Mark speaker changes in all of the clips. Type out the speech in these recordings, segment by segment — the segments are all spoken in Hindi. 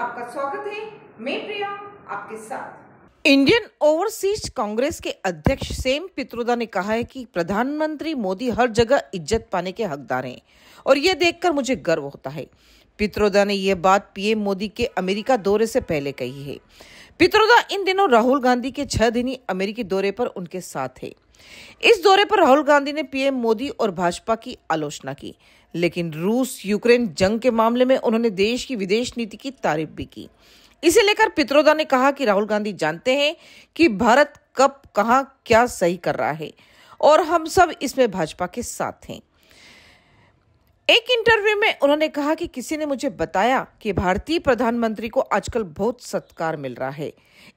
Speaker 1: आपका स्वागत है मैं प्रिया आपके साथ इंडियन ओवरसीज कांग्रेस के अध्यक्ष सेम पित्रोदा ने कहा है कि प्रधानमंत्री मोदी हर जगह इज्जत पाने के हकदार हैं और यह देखकर मुझे गर्व होता है पित्रोदा ने यह बात पीएम मोदी के अमेरिका दौरे से पहले कही है पित्रोदा इन दिनों राहुल गांधी के छह दिनी अमेरिकी दौरे पर उनके साथ थे इस दौरे पर राहुल गांधी ने पीएम मोदी और भाजपा की आलोचना की लेकिन रूस यूक्रेन जंग के मामले में उन्होंने देश की विदेश नीति की तारीफ भी की इसे लेकर पित्रोदा ने कहा कि राहुल गांधी जानते हैं कि भारत कब कहा क्या सही कर रहा है और हम सब इसमें भाजपा के साथ हैं एक इंटरव्यू में उन्होंने कहा कि किसी ने मुझे बताया कि भारतीय प्रधानमंत्री को आजकल बहुत सत्कार मिल रहा है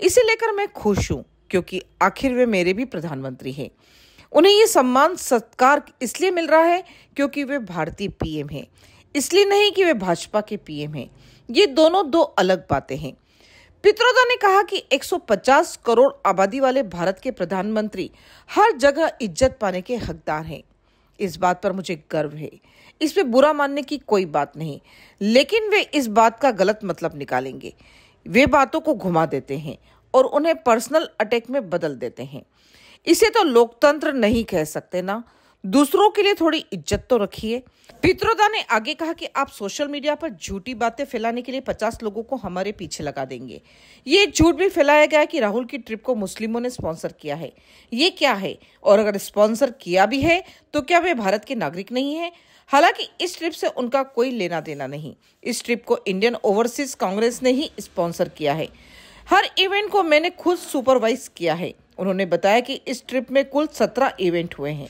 Speaker 1: इसे लेकर मैं खुश हूँ क्योंकि आखिर वे मेरे भी प्रधानमंत्री हैं उन्हें ये सम्मान सत्कार इसलिए मिल रहा है क्योंकि वे भारतीय पीएम हैं इसलिए नहीं कि वे भाजपा के पीएम हैं ये दोनों दो अलग बातें हैं पित्रोदा ने कहा कि 150 करोड़ आबादी वाले भारत के प्रधानमंत्री हर जगह इज्जत पाने के हकदार हैं इस बात पर मुझे गर्व है इस पे बुरा मानने की कोई बात नहीं लेकिन वे इस बात का गलत मतलब निकालेंगे वे बातों को घुमा देते हैं और उन्हें पर्सनल अटैक में बदल देते हैं इसे तो लोकतंत्र नहीं कह सकते ना दूसरों के लिए थोड़ी इज्जत तो रखिए पित्रोदा ने आगे कहा कि आप सोशल मीडिया पर झूठी बातें फैलाने के लिए 50 लोगों को हमारे पीछे लगा देंगे ये झूठ भी फैलाया गया कि राहुल की ट्रिप को मुस्लिमों ने स्पॉन्सर किया है ये क्या है और अगर स्पॉन्सर किया भी है तो क्या वे भारत के नागरिक नहीं है हालांकि इस ट्रिप से उनका कोई लेना देना नहीं इस ट्रिप को इंडियन ओवरसीज कांग्रेस ने ही स्पॉन्सर किया है हर इवेंट को मैंने खुद सुपरवाइज किया है उन्होंने बताया कि इस ट्रिप में कुल सत्रह इवेंट हुए हैं